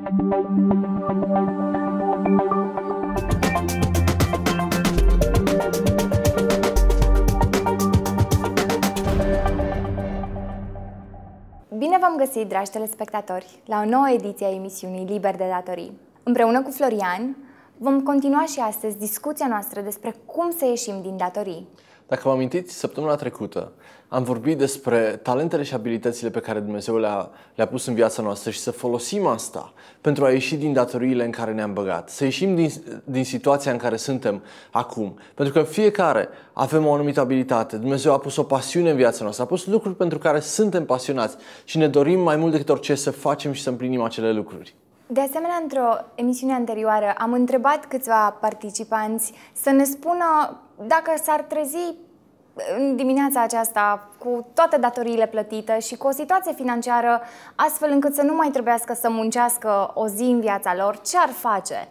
Bine v-am găsit, dragi telespectatori, la o nouă ediție a emisiunii Liber de Datorii. Împreună cu Florian, vom continua și astăzi discuția noastră despre cum să ieșim din datorii. Dacă vă amintiți, săptămâna trecută am vorbit despre talentele și abilitățile pe care Dumnezeu le-a, le pus în viața noastră și să folosim asta pentru a ieși din datoriile în care ne-am băgat, să ieșim din, din situația în care suntem acum. Pentru că fiecare avem o anumită abilitate, Dumnezeu a pus o pasiune în viața noastră, a pus lucruri pentru care suntem pasionați și ne dorim mai mult decât orice să facem și să împlinim acele lucruri. De asemenea, într-o emisiune anterioară am întrebat câțiva participanți să ne spună dacă s-ar trezi în dimineața aceasta cu toate datoriile plătite și cu o situație financiară astfel încât să nu mai trebuiască să muncească o zi în viața lor, ce ar face?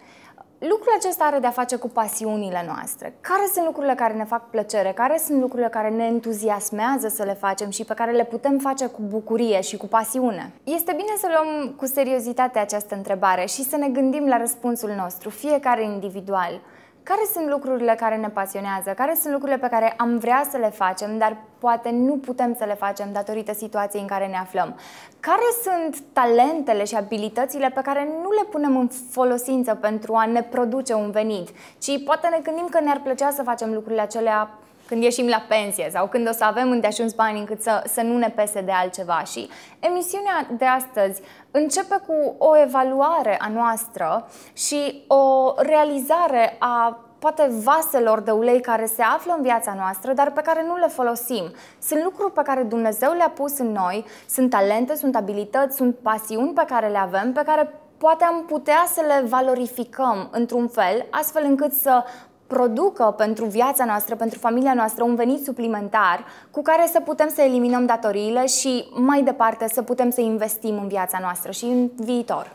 Lucrul acesta are de-a face cu pasiunile noastre. Care sunt lucrurile care ne fac plăcere? Care sunt lucrurile care ne entuziasmează să le facem și pe care le putem face cu bucurie și cu pasiune? Este bine să luăm cu seriozitate această întrebare și să ne gândim la răspunsul nostru, fiecare individual care sunt lucrurile care ne pasionează, care sunt lucrurile pe care am vrea să le facem, dar poate nu putem să le facem datorită situației în care ne aflăm. Care sunt talentele și abilitățile pe care nu le punem în folosință pentru a ne produce un venit, ci poate ne gândim că ne-ar plăcea să facem lucrurile acelea când ieșim la pensie sau când o să avem îndeajuns bani încât să, să nu ne pese de altceva. Și emisiunea de astăzi începe cu o evaluare a noastră și o realizare a poate vaselor de ulei care se află în viața noastră, dar pe care nu le folosim. Sunt lucruri pe care Dumnezeu le-a pus în noi, sunt talente, sunt abilități, sunt pasiuni pe care le avem, pe care poate am putea să le valorificăm într-un fel, astfel încât să producă pentru viața noastră, pentru familia noastră un venit suplimentar cu care să putem să eliminăm datoriile și mai departe să putem să investim în viața noastră și în viitor.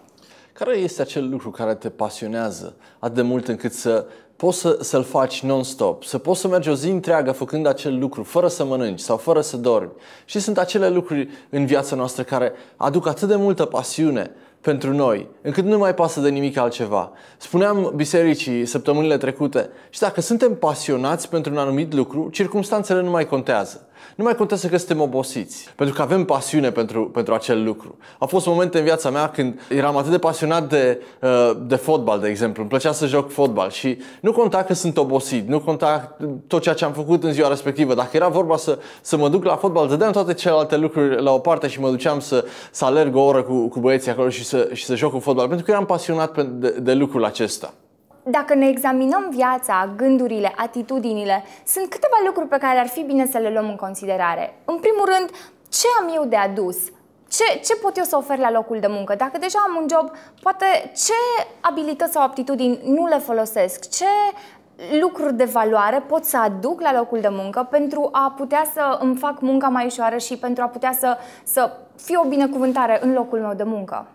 Care este acel lucru care te pasionează atât de mult încât să poți să, să-l faci non-stop, să poți să mergi o zi întreagă făcând acel lucru, fără să mănânci sau fără să dormi. Și sunt acele lucruri în viața noastră care aduc atât de multă pasiune pentru noi, încât nu mai pasă de nimic altceva. Spuneam bisericii săptămânile trecute și dacă suntem pasionați pentru un anumit lucru, circumstanțele nu mai contează. Nu mai contează că suntem obosiți, pentru că avem pasiune pentru, pentru acel lucru. Au fost momente în viața mea când eram atât de pasionat de, uh, de fotbal, de exemplu. Îmi plăcea să joc fotbal și nu conta că sunt obosit, nu conta tot ceea ce am făcut în ziua respectivă. Dacă era vorba să, să mă duc la fotbal, dădeam toate celelalte lucruri la o parte și mă duceam să, să alerg o oră cu, cu băieții acolo și să, și să joc cu fotbal, pentru că eram pasionat de, de lucrul acesta dacă ne examinăm viața, gândurile, atitudinile, sunt câteva lucruri pe care ar fi bine să le luăm în considerare. În primul rând, ce am eu de adus? Ce, ce pot eu să ofer la locul de muncă? Dacă deja am un job, poate ce abilități sau aptitudini nu le folosesc? Ce lucruri de valoare pot să aduc la locul de muncă pentru a putea să îmi fac munca mai ușoară și pentru a putea să, să fie o binecuvântare în locul meu de muncă?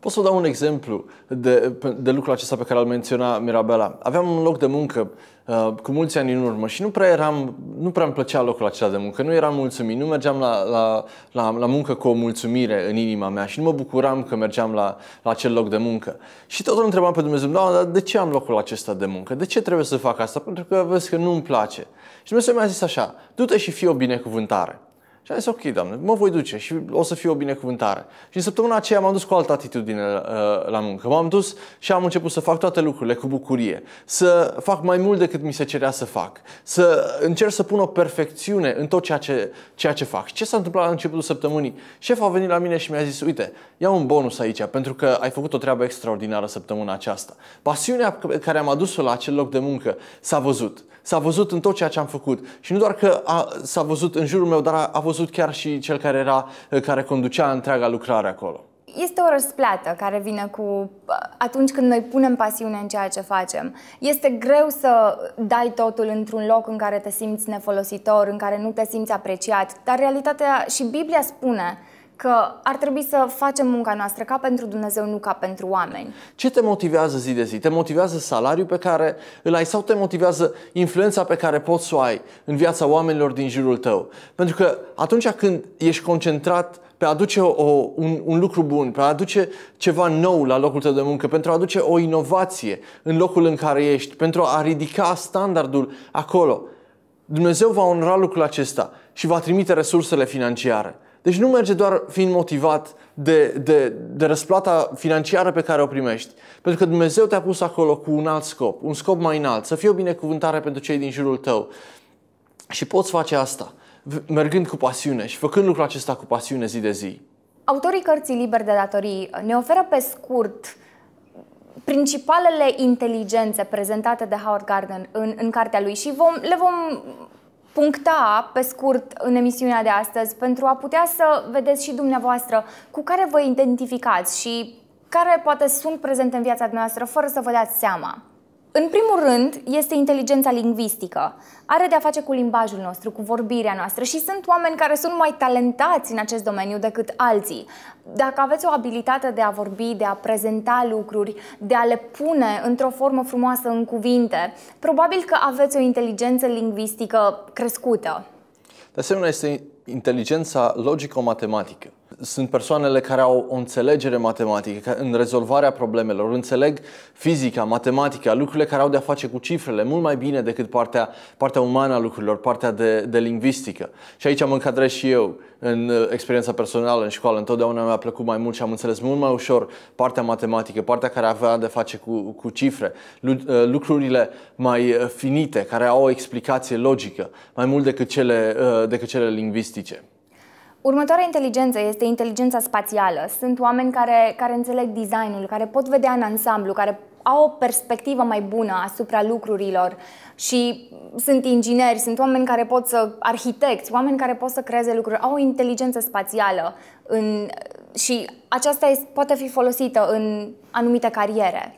Pot să vă dau un exemplu de, de lucrul acesta pe care îl menționa Mirabela. Aveam un loc de muncă uh, cu mulți ani în urmă și nu prea, eram, nu prea îmi plăcea locul acela de muncă. Nu eram mulțumit, nu mergeam la, la, la, la muncă cu o mulțumire în inima mea și nu mă bucuram că mergeam la, la acel loc de muncă. Și tot întrebam pe Dumnezeu, da, dar de ce am locul acesta de muncă? De ce trebuie să fac asta? Pentru că vezi că nu îmi place. Și Dumnezeu mi-a zis așa, du-te și fii o binecuvântare. Și am zis, ok, doamne, mă voi duce și o să fie o binecuvântare. Și în săptămâna aceea m-am dus cu altă atitudine uh, la muncă. M-am dus și am început să fac toate lucrurile cu bucurie, să fac mai mult decât mi se cerea să fac, să încerc să pun o perfecțiune în tot ceea ce, ceea ce fac. Și ce s-a întâmplat la începutul săptămânii? Șeful a venit la mine și mi-a zis, uite, ia un bonus aici pentru că ai făcut o treabă extraordinară săptămâna aceasta. Pasiunea care am adus-o la acel loc de muncă s-a văzut s-a văzut în tot ceea ce am făcut. Și nu doar că a, s-a văzut în jurul meu, dar a, a văzut chiar și cel care era, ă, care conducea întreaga lucrare acolo este o răsplată care vine cu ă, atunci când noi punem pasiune în ceea ce facem. Este greu să dai totul într-un loc în care te simți nefolositor, în care nu te simți apreciat, dar realitatea și Biblia spune că ar trebui să facem munca noastră ca pentru Dumnezeu, nu ca pentru oameni. Ce te motivează zi de zi? Te motivează salariul pe care îl ai sau te motivează influența pe care poți să o ai în viața oamenilor din jurul tău? Pentru că atunci când ești concentrat pe a aduce o, un, un lucru bun, pe a aduce ceva nou la locul tău de muncă, pentru a aduce o inovație în locul în care ești, pentru a ridica standardul acolo, Dumnezeu va onora lucrul acesta și va trimite resursele financiare. Deci nu merge doar fiind motivat de, de, de răsplata financiară pe care o primești. Pentru că Dumnezeu te-a pus acolo cu un alt scop, un scop mai înalt, să fie o binecuvântare pentru cei din jurul tău. Și poți face asta, mergând cu pasiune și făcând lucrul acesta cu pasiune zi de zi. Autorii cărții Liber de datorii ne oferă pe scurt principalele inteligențe prezentate de Howard Gardner în, în cartea lui și vom, le vom puncta pe scurt în emisiunea de astăzi pentru a putea să vedeți și dumneavoastră cu care vă identificați și care poate sunt prezente în viața dumneavoastră fără să vă dați seama. În primul rând, este inteligența lingvistică. Are de-a face cu limbajul nostru, cu vorbirea noastră și sunt oameni care sunt mai talentați în acest domeniu decât alții. Dacă aveți o abilitate de a vorbi, de a prezenta lucruri, de a le pune într-o formă frumoasă în cuvinte, probabil că aveți o inteligență lingvistică crescută. De asemenea, este inteligența logico-matematică sunt persoanele care au o înțelegere matematică în rezolvarea problemelor, înțeleg fizica, matematica, lucrurile care au de-a face cu cifrele mult mai bine decât partea, partea umană a lucrurilor, partea de, de lingvistică. Și aici mă încadrez și eu în uh, experiența personală în școală. Întotdeauna mi-a plăcut mai mult și am înțeles mult mai ușor partea matematică, partea care avea de face cu, cu cifre, uh, lucrurile mai uh, finite, care au o explicație logică, mai mult decât cele, decât cele lingvistice. Următoarea inteligență este inteligența spațială. Sunt oameni care, care înțeleg designul, care pot vedea în ansamblu, care au o perspectivă mai bună asupra lucrurilor și sunt ingineri, sunt oameni care pot să, arhitecți, oameni care pot să creeze lucruri, au o inteligență spațială în, și aceasta este, poate fi folosită în anumite cariere.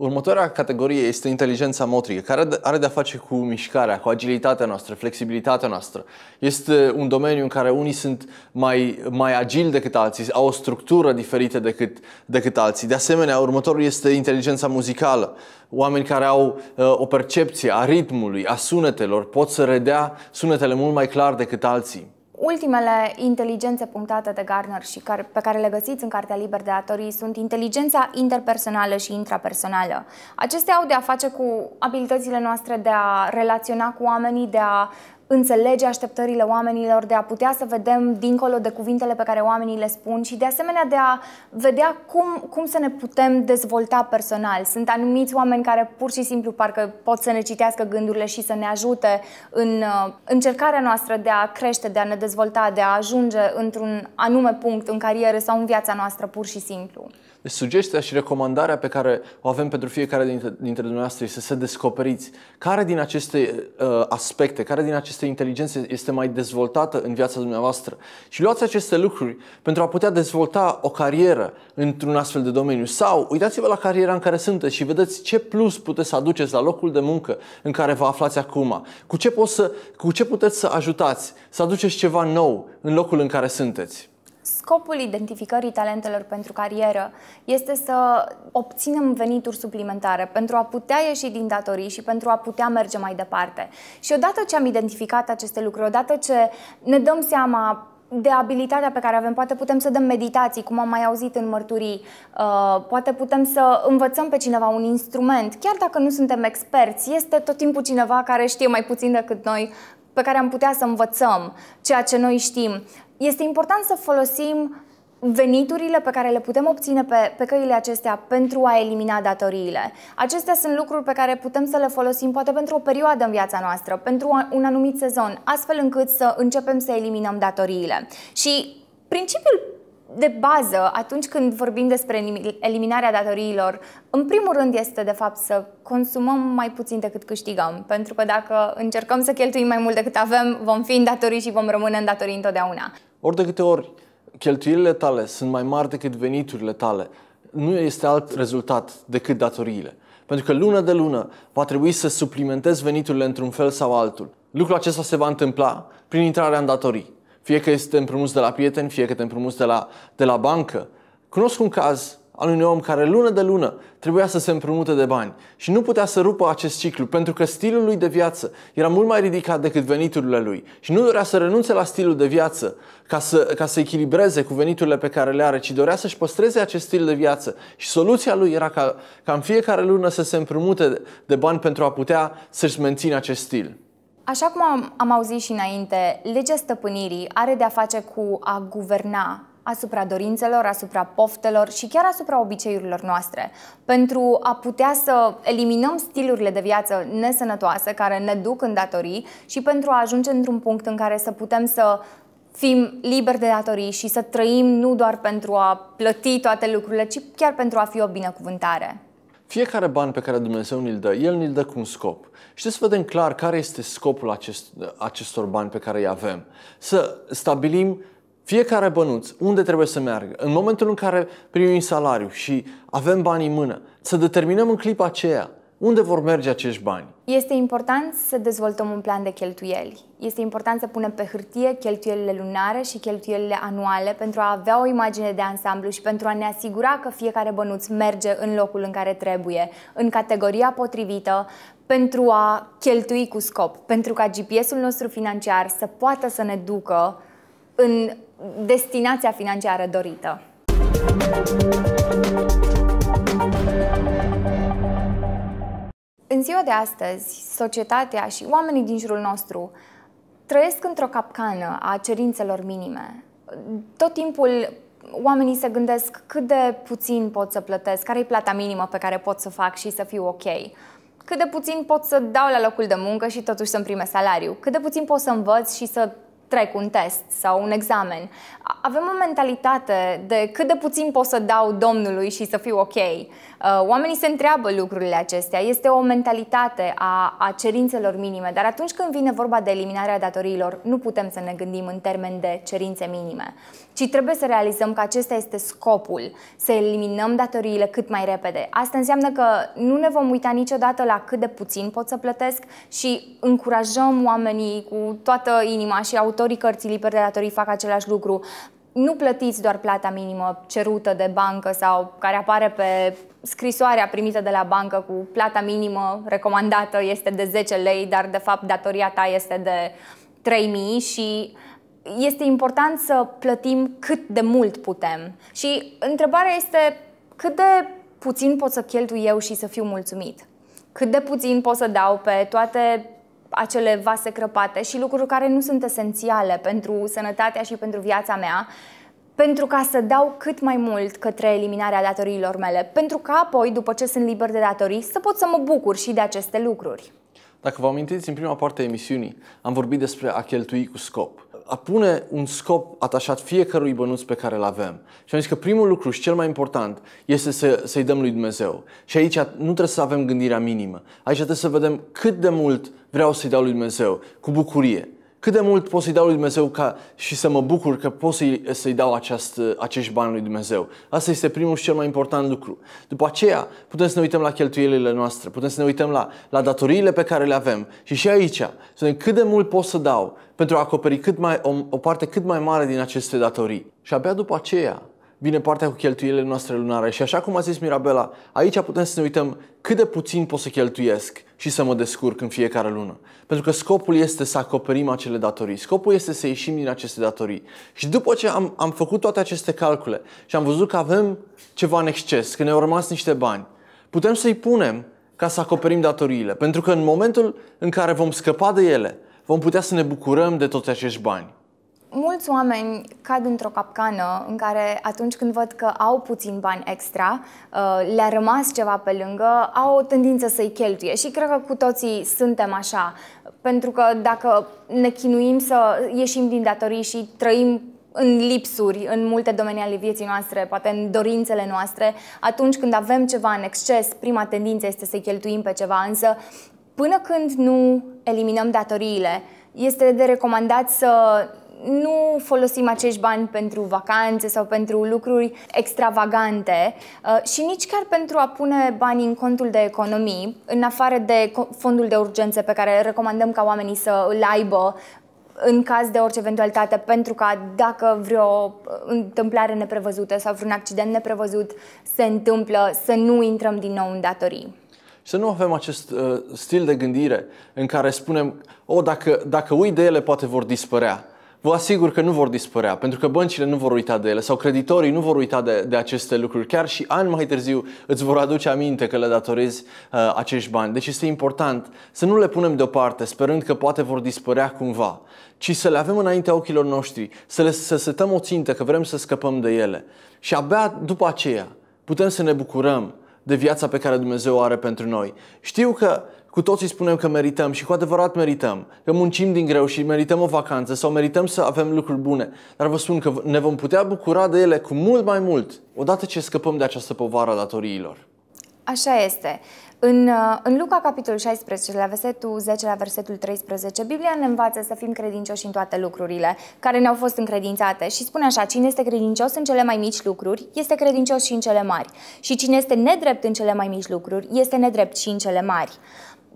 Următoarea categorie este inteligența motrică, care are de-a face cu mișcarea, cu agilitatea noastră, flexibilitatea noastră. Este un domeniu în care unii sunt mai, mai agili decât alții, au o structură diferită decât, decât alții. De asemenea, următorul este inteligența muzicală. Oameni care au uh, o percepție a ritmului, a sunetelor, pot să redea sunetele mult mai clar decât alții. Ultimele inteligențe punctate de Garner și care, pe care le găsiți în cartea Liber de Atorii sunt inteligența interpersonală și intrapersonală. Acestea au de a face cu abilitățile noastre de a relaționa cu oamenii, de a înțelege așteptările oamenilor, de a putea să vedem dincolo de cuvintele pe care oamenii le spun și de asemenea de a vedea cum, cum să ne putem dezvolta personal. Sunt anumiți oameni care pur și simplu parcă pot să ne citească gândurile și să ne ajute în uh, încercarea noastră de a crește, de a ne dezvolta, de a ajunge într-un anume punct în carieră sau în viața noastră pur și simplu. Deci sugestia și recomandarea pe care o avem pentru fiecare dintre, dintre dumneavoastră este să descoperiți care din aceste uh, aspecte, care din aceste inteligențe este mai dezvoltată în viața dumneavoastră și luați aceste lucruri pentru a putea dezvolta o carieră într-un astfel de domeniu sau uitați-vă la cariera în care sunteți și vedeți ce plus puteți să aduceți la locul de muncă în care vă aflați acum, cu ce, poți, să, cu ce puteți să ajutați, să aduceți ceva nou în locul în care sunteți. Scopul identificării talentelor pentru carieră este să obținem venituri suplimentare pentru a putea ieși din datorii și pentru a putea merge mai departe. Și odată ce am identificat aceste lucruri, odată ce ne dăm seama de abilitatea pe care avem, poate putem să dăm meditații, cum am mai auzit în mărturii, uh, poate putem să învățăm pe cineva un instrument, chiar dacă nu suntem experți, este tot timpul cineva care știe mai puțin decât noi pe care am putea să învățăm ceea ce noi știm. Este important să folosim veniturile pe care le putem obține pe, pe căile acestea pentru a elimina datoriile. Acestea sunt lucruri pe care putem să le folosim poate pentru o perioadă în viața noastră, pentru un anumit sezon, astfel încât să începem să eliminăm datoriile. Și principiul de bază atunci când vorbim despre eliminarea datoriilor, în primul rând este de fapt să consumăm mai puțin decât câștigăm, pentru că dacă încercăm să cheltuim mai mult decât avem, vom fi îndatorii și vom rămâne îndatorii întotdeauna. Ori de câte ori cheltuielile tale sunt mai mari decât veniturile tale, nu este alt rezultat decât datoriile. Pentru că lună de lună va trebui să suplimentezi veniturile într-un fel sau altul. Lucrul acesta se va întâmpla prin intrarea în datorii. Fie că este împrumut de la prieten, fie că este împrumut de la, de la bancă. Cunosc un caz al unui om care lună de lună trebuia să se împrumute de bani și nu putea să rupă acest ciclu pentru că stilul lui de viață era mult mai ridicat decât veniturile lui și nu dorea să renunțe la stilul de viață ca să, ca să echilibreze cu veniturile pe care le are, ci dorea să-și păstreze acest stil de viață și soluția lui era ca, ca în fiecare lună să se împrumute de bani pentru a putea să-și mențină acest stil. Așa cum am, am auzit și înainte, legea stăpânirii are de-a face cu a guverna asupra dorințelor, asupra poftelor și chiar asupra obiceiurilor noastre, pentru a putea să eliminăm stilurile de viață nesănătoase care ne duc în datorii și pentru a ajunge într-un punct în care să putem să fim liberi de datorii și să trăim nu doar pentru a plăti toate lucrurile, ci chiar pentru a fi o binecuvântare. Fiecare ban pe care Dumnezeu ne l dă, El ne l dă cu un scop. Și să vedem clar care este scopul acest, acestor bani pe care îi avem. Să stabilim fiecare bănuț, unde trebuie să meargă. În momentul în care primim salariu și avem bani în mână, să determinăm în clipa aceea unde vor merge acești bani? Este important să dezvoltăm un plan de cheltuieli. Este important să punem pe hârtie cheltuielile lunare și cheltuielile anuale pentru a avea o imagine de ansamblu și pentru a ne asigura că fiecare bănuț merge în locul în care trebuie, în categoria potrivită, pentru a cheltui cu scop, pentru ca GPS-ul nostru financiar să poată să ne ducă în destinația financiară dorită. În ziua de astăzi, societatea și oamenii din jurul nostru trăiesc într-o capcană a cerințelor minime. Tot timpul oamenii se gândesc cât de puțin pot să plătesc, care e plata minimă pe care pot să fac și să fiu ok cât de puțin pot să dau la locul de muncă și totuși să-mi prime salariu, cât de puțin pot să învăț și să trec un test sau un examen, avem o mentalitate de cât de puțin pot să dau Domnului și să fiu ok. Uh, oamenii se întreabă lucrurile acestea. Este o mentalitate a, a cerințelor minime, dar atunci când vine vorba de eliminarea datoriilor, nu putem să ne gândim în termen de cerințe minime, ci trebuie să realizăm că acesta este scopul, să eliminăm datoriile cât mai repede. Asta înseamnă că nu ne vom uita niciodată la cât de puțin pot să plătesc și încurajăm oamenii cu toată inima și autorii cărții libere de datorii fac același lucru nu plătiți doar plata minimă cerută de bancă sau care apare pe scrisoarea primită de la bancă cu plata minimă recomandată este de 10 lei, dar de fapt datoria ta este de 3000 și este important să plătim cât de mult putem. Și întrebarea este cât de puțin pot să cheltui eu și să fiu mulțumit? Cât de puțin pot să dau pe toate acele vase crăpate și lucruri care nu sunt esențiale pentru sănătatea și pentru viața mea, pentru ca să dau cât mai mult către eliminarea datoriilor mele, pentru ca apoi, după ce sunt liber de datorii, să pot să mă bucur și de aceste lucruri. Dacă vă amintiți, în prima parte a emisiunii am vorbit despre a cheltui cu scop a pune un scop atașat fiecărui bănuț pe care îl avem. Și am zis că primul lucru și cel mai important este să, să-i dăm lui Dumnezeu. Și aici nu trebuie să avem gândirea minimă. Aici trebuie să vedem cât de mult vreau să-i dau lui Dumnezeu, cu bucurie. Cât de mult pot să-i dau lui Dumnezeu ca și să mă bucur că pot să-i, să-i dau aceast, acești bani lui Dumnezeu. Asta este primul și cel mai important lucru. După aceea, putem să ne uităm la cheltuielile noastre, putem să ne uităm la, la datoriile pe care le avem. Și și aici, să ne cât de mult pot să dau pentru a acoperi cât mai, o, o parte cât mai mare din aceste datorii. Și abia după aceea, vine partea cu cheltuielile noastre lunare și așa cum a zis Mirabela, aici putem să ne uităm cât de puțin pot să cheltuiesc și să mă descurc în fiecare lună. Pentru că scopul este să acoperim acele datorii, scopul este să ieșim din aceste datorii. Și după ce am, am făcut toate aceste calcule și am văzut că avem ceva în exces, că ne-au rămas niște bani, putem să-i punem ca să acoperim datoriile. Pentru că în momentul în care vom scăpa de ele, vom putea să ne bucurăm de toți acești bani mulți oameni cad într-o capcană în care atunci când văd că au puțin bani extra, uh, le-a rămas ceva pe lângă, au o tendință să-i cheltuie și cred că cu toții suntem așa. Pentru că dacă ne chinuim să ieșim din datorii și trăim în lipsuri, în multe domenii ale vieții noastre, poate în dorințele noastre, atunci când avem ceva în exces, prima tendință este să-i cheltuim pe ceva, însă până când nu eliminăm datoriile, este de recomandat să nu folosim acești bani pentru vacanțe sau pentru lucruri extravagante uh, și nici chiar pentru a pune bani în contul de economii, în afară de fondul de urgențe pe care recomandăm ca oamenii să îl aibă în caz de orice eventualitate, pentru că dacă vreo uh, întâmplare neprevăzută sau vreun accident neprevăzut se întâmplă, să nu intrăm din nou în datorii. Să nu avem acest uh, stil de gândire în care spunem, o, oh, dacă, dacă uit de ele, poate vor dispărea vă asigur că nu vor dispărea, pentru că băncile nu vor uita de ele sau creditorii nu vor uita de, de aceste lucruri. Chiar și ani mai târziu îți vor aduce aminte că le datorezi uh, acești bani. Deci este important să nu le punem deoparte, sperând că poate vor dispărea cumva, ci să le avem înaintea ochilor noștri, să le să setăm o țintă că vrem să scăpăm de ele. Și abia după aceea putem să ne bucurăm de viața pe care Dumnezeu o are pentru noi. Știu că cu toții spunem că merităm și cu adevărat merităm, că muncim din greu și merităm o vacanță sau merităm să avem lucruri bune, dar vă spun că ne vom putea bucura de ele cu mult mai mult odată ce scăpăm de această povară a datoriilor. Așa este. În, uh, în Luca, capitolul 16, la versetul 10, la versetul 13, Biblia ne învață să fim credincioși în toate lucrurile care ne-au fost încredințate și spune așa, cine este credincios în cele mai mici lucruri, este credincios și în cele mari. Și cine este nedrept în cele mai mici lucruri, este nedrept și în cele mari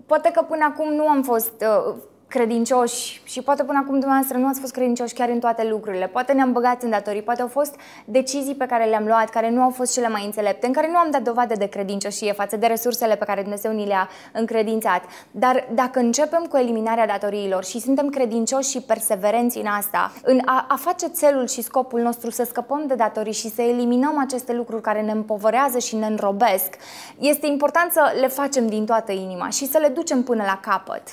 poate că până acum nu am fost uh, credincioși și poate până acum dumneavoastră nu ați fost credincioși chiar în toate lucrurile. Poate ne-am băgat în datorii, poate au fost decizii pe care le-am luat, care nu au fost cele mai înțelepte, în care nu am dat dovadă de credincioșie față de resursele pe care Dumnezeu ni le-a încredințat. Dar dacă începem cu eliminarea datoriilor și suntem credincioși și perseverenți în asta, în a, a face țelul și scopul nostru să scăpăm de datorii și să eliminăm aceste lucruri care ne împovărează și ne înrobesc, este important să le facem din toată inima și să le ducem până la capăt.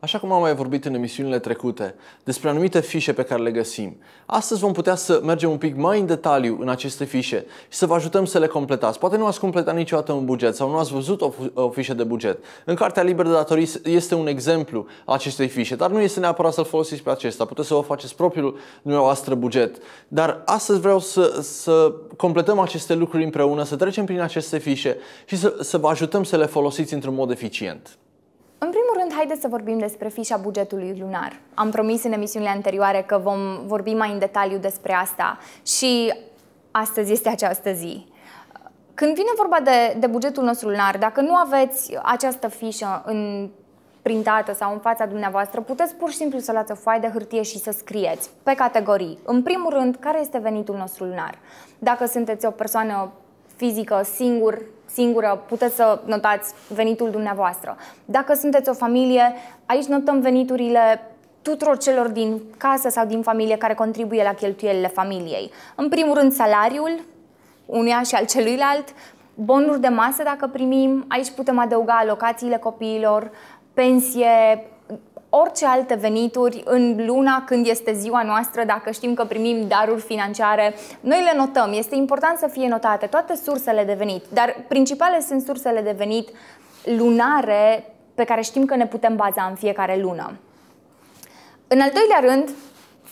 Așa cum am mai vorbit în emisiunile trecute despre anumite fișe pe care le găsim, astăzi vom putea să mergem un pic mai în detaliu în aceste fișe și să vă ajutăm să le completați. Poate nu ați completat niciodată un buget sau nu ați văzut o, o fișă de buget. În Cartea Liberă de Datorii este un exemplu a acestei fișe, dar nu este neapărat să-l folosiți pe acesta. Puteți să vă faceți propriul dumneavoastră buget. Dar astăzi vreau să, să completăm aceste lucruri împreună, să trecem prin aceste fișe și să, să vă ajutăm să le folosiți într-un mod eficient haideți să vorbim despre fișa bugetului lunar. Am promis în emisiunile anterioare că vom vorbi mai în detaliu despre asta și astăzi este această zi. Când vine vorba de, de bugetul nostru lunar, dacă nu aveți această fișă în printată sau în fața dumneavoastră, puteți pur și simplu să luați o foaie de hârtie și să scrieți pe categorii. În primul rând, care este venitul nostru lunar? Dacă sunteți o persoană fizică, singur, singură, puteți să notați venitul dumneavoastră. Dacă sunteți o familie, aici notăm veniturile tuturor celor din casă sau din familie care contribuie la cheltuielile familiei. În primul rând, salariul unia și al celuilalt, bonuri de masă dacă primim, aici putem adăuga alocațiile copiilor, pensie, orice alte venituri în luna când este ziua noastră, dacă știm că primim daruri financiare, noi le notăm. Este important să fie notate toate sursele de venit, dar principale sunt sursele de venit lunare pe care știm că ne putem baza în fiecare lună. În al doilea rând,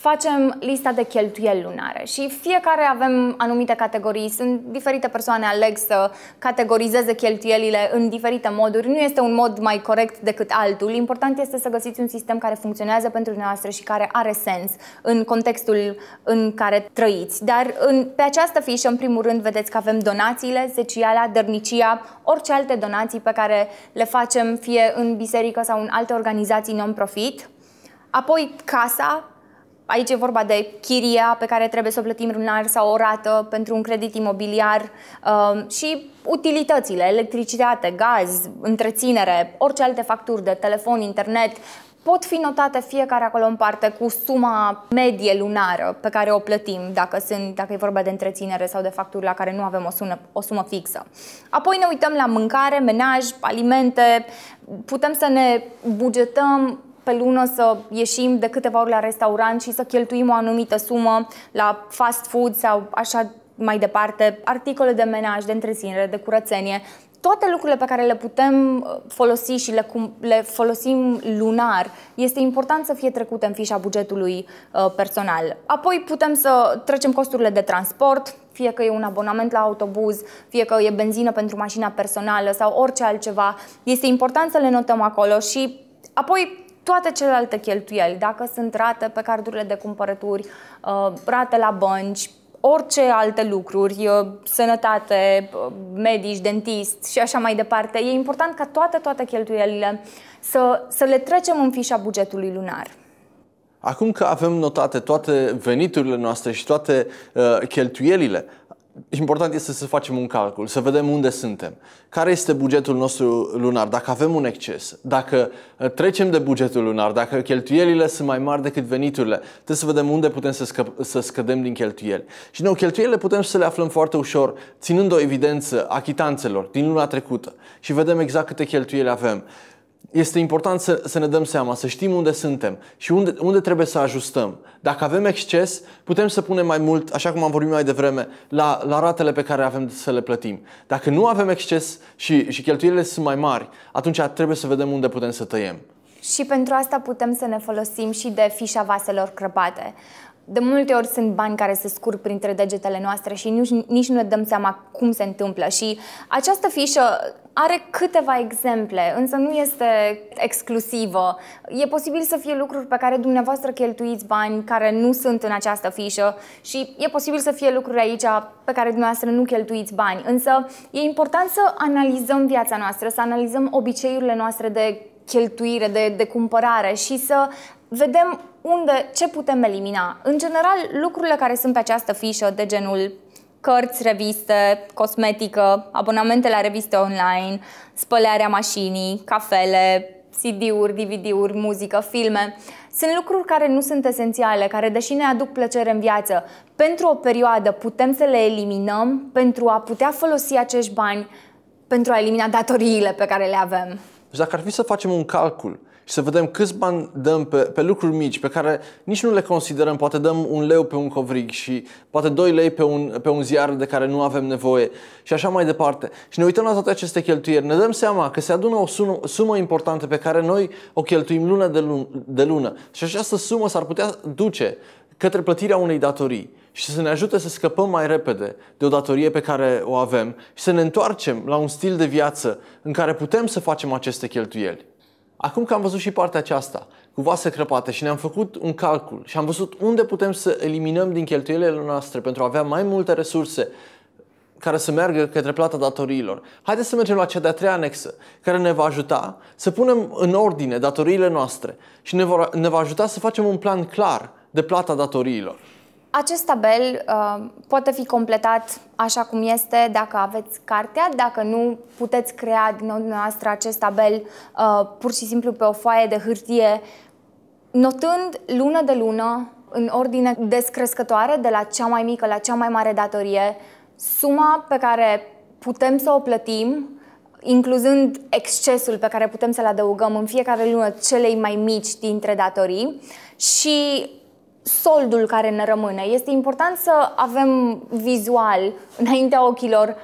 facem lista de cheltuieli lunare și fiecare avem anumite categorii. Sunt diferite persoane aleg să categorizeze cheltuielile în diferite moduri. Nu este un mod mai corect decât altul. Important este să găsiți un sistem care funcționează pentru noastră și care are sens în contextul în care trăiți. Dar în, pe această fișă, în primul rând, vedeți că avem donațiile, zeciala, dărnicia, orice alte donații pe care le facem fie în biserică sau în alte organizații non-profit. Apoi casa, Aici e vorba de chiria pe care trebuie să o plătim lunar sau o rată pentru un credit imobiliar um, și utilitățile, electricitate, gaz, întreținere, orice alte facturi de telefon, internet, pot fi notate fiecare acolo în parte cu suma medie lunară pe care o plătim, dacă, sunt, dacă e vorba de întreținere sau de facturi la care nu avem o, sună, o sumă fixă. Apoi ne uităm la mâncare, menaj, alimente, putem să ne bugetăm pe lună să ieșim de câteva ori la restaurant și să cheltuim o anumită sumă la fast food sau așa mai departe, articole de menaj, de întreținere, de curățenie, toate lucrurile pe care le putem uh, folosi și le, le folosim lunar, este important să fie trecute în fișa bugetului uh, personal. Apoi putem să trecem costurile de transport, fie că e un abonament la autobuz, fie că e benzină pentru mașina personală sau orice altceva. Este important să le notăm acolo și apoi toate celelalte cheltuieli, dacă sunt rate pe cardurile de cumpărături, uh, rate la bănci, orice alte lucruri, uh, sănătate, uh, medici, dentist și așa mai departe, e important ca toate, toate cheltuielile să, să le trecem în fișa bugetului lunar. Acum că avem notate toate veniturile noastre și toate uh, cheltuielile, important este să facem un calcul, să vedem unde suntem, care este bugetul nostru lunar, dacă avem un exces, dacă uh, trecem de bugetul lunar, dacă cheltuielile sunt mai mari decât veniturile, trebuie să vedem unde putem să, scă- să scădem din cheltuieli. Și noi cheltuielile putem să le aflăm foarte ușor, ținând o evidență a chitanțelor din luna trecută și vedem exact câte cheltuieli avem este important să, să ne dăm seama, să știm unde suntem și unde, unde trebuie să ajustăm. Dacă avem exces, putem să punem mai mult, așa cum am vorbit mai devreme, la, la ratele pe care avem să le plătim. Dacă nu avem exces și, și cheltuielile sunt mai mari, atunci trebuie să vedem unde putem să tăiem. Și pentru asta putem să ne folosim și de fișa vaselor crăpate de multe ori sunt bani care se scurg printre degetele noastre și nici, nici nu ne dăm seama cum se întâmplă. Și această fișă are câteva exemple, însă nu este exclusivă. E posibil să fie lucruri pe care dumneavoastră cheltuiți bani care nu sunt în această fișă și e posibil să fie lucruri aici pe care dumneavoastră nu cheltuiți bani. Însă e important să analizăm viața noastră, să analizăm obiceiurile noastre de cheltuire, de, de cumpărare și să vedem unde, ce putem elimina. În general, lucrurile care sunt pe această fișă de genul cărți, reviste, cosmetică, abonamente la reviste online, spălarea mașinii, cafele, CD-uri, DVD-uri, muzică, filme. Sunt lucruri care nu sunt esențiale, care deși ne aduc plăcere în viață, pentru o perioadă putem să le eliminăm pentru a putea folosi acești bani pentru a elimina datoriile pe care le avem. Deci dacă ar fi să facem un calcul, și să vedem câți bani dăm pe, pe lucruri mici pe care nici nu le considerăm. Poate dăm un leu pe un covrig și poate doi lei pe un, pe un ziar de care nu avem nevoie și așa mai departe. Și ne uităm la toate aceste cheltuieli, ne dăm seama că se adună o sumă, sumă importantă pe care noi o cheltuim lună de, lun, de lună și această sumă s-ar putea duce către plătirea unei datorii și să ne ajute să scăpăm mai repede de o datorie pe care o avem și să ne întoarcem la un stil de viață în care putem să facem aceste cheltuieli. Acum că am văzut și partea aceasta, cu vase crăpate și ne-am făcut un calcul și am văzut unde putem să eliminăm din cheltuielile noastre pentru a avea mai multe resurse care să meargă către plata datoriilor. Haideți să mergem la cea de-a treia anexă, care ne va ajuta să punem în ordine datoriile noastre și ne va, ne va ajuta să facem un plan clar de plata datoriilor. Acest tabel uh, poate fi completat așa cum este dacă aveți cartea, dacă nu puteți crea din nou dumneavoastră acest tabel uh, pur și simplu pe o foaie de hârtie, notând lună de lună, în ordine descrescătoare, de la cea mai mică la cea mai mare datorie, suma pe care putem să o plătim, incluzând excesul pe care putem să-l adăugăm în fiecare lună celei mai mici dintre datorii și soldul care ne rămâne. Este important să avem vizual înaintea ochilor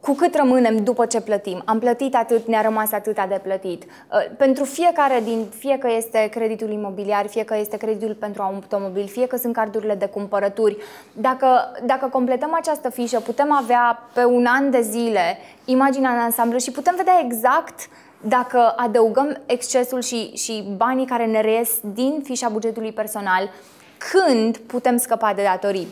cu cât rămânem după ce plătim. Am plătit atât, ne-a rămas atât de plătit. Uh, pentru fiecare din, fie că este creditul imobiliar, fie că este creditul pentru un automobil, fie că sunt cardurile de cumpărături, dacă, dacă completăm această fișă, putem avea pe un an de zile imaginea în ansamblu și putem vedea exact dacă adăugăm excesul și, și banii care ne reies din fișa bugetului personal, când putem scăpa de datorii.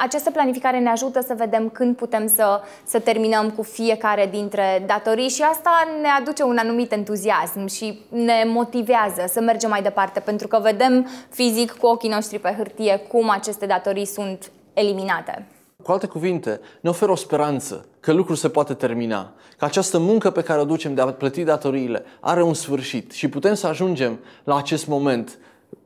Această planificare ne ajută să vedem când putem să, să terminăm cu fiecare dintre datorii și asta ne aduce un anumit entuziasm și ne motivează să mergem mai departe, pentru că vedem fizic cu ochii noștri pe hârtie cum aceste datorii sunt eliminate. Cu alte cuvinte, ne oferă o speranță că lucrul se poate termina, că această muncă pe care o ducem de a plăti datoriile are un sfârșit și putem să ajungem la acest moment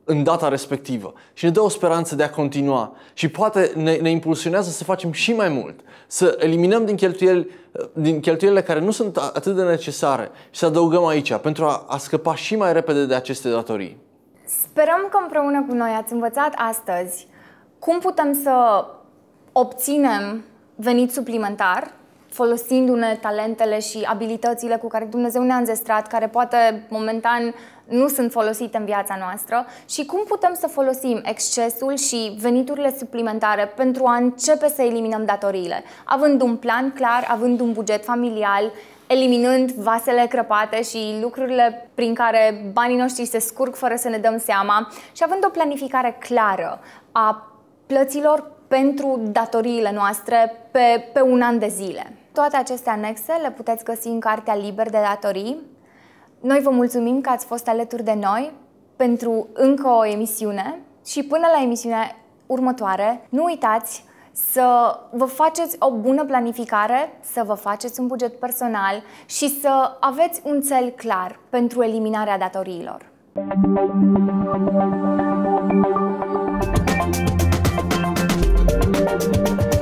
în data respectivă și ne dă o speranță de a continua și poate ne, ne impulsionează să facem și mai mult, să eliminăm din, cheltuieli, din cheltuielile care nu sunt atât de necesare și să adăugăm aici pentru a, a scăpa și mai repede de aceste datorii. Sperăm că împreună cu noi ați învățat astăzi cum putem să obținem venit suplimentar folosindu-ne talentele și abilitățile cu care Dumnezeu ne-a înzestrat, care poate momentan nu sunt folosite în viața noastră și cum putem să folosim excesul și veniturile suplimentare pentru a începe să eliminăm datoriile, având un plan clar, având un buget familial, eliminând vasele crăpate și lucrurile prin care banii noștri se scurg fără să ne dăm seama și având o planificare clară a plăților pentru datoriile noastre pe, pe un an de zile. Toate aceste anexe le puteți găsi în cartea Liber de datorii, noi vă mulțumim că ați fost alături de noi pentru încă o emisiune și până la emisiunea următoare, nu uitați să vă faceți o bună planificare, să vă faceți un buget personal și să aveți un cel clar pentru eliminarea datoriilor. Thank you.